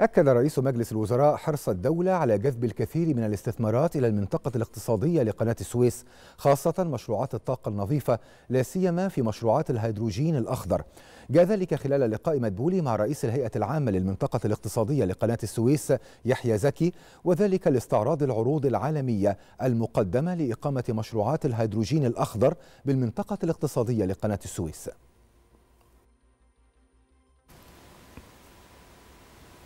أكد رئيس مجلس الوزراء حرص الدولة على جذب الكثير من الاستثمارات إلى المنطقة الاقتصادية لقناة السويس خاصة مشروعات الطاقة النظيفة لا سيما في مشروعات الهيدروجين الأخضر جاء ذلك خلال لقاء مدبولي مع رئيس الهيئة العامة للمنطقة الاقتصادية لقناة السويس يحيى زكي وذلك لاستعراض العروض العالمية المقدمة لإقامة مشروعات الهيدروجين الأخضر بالمنطقة الاقتصادية لقناة السويس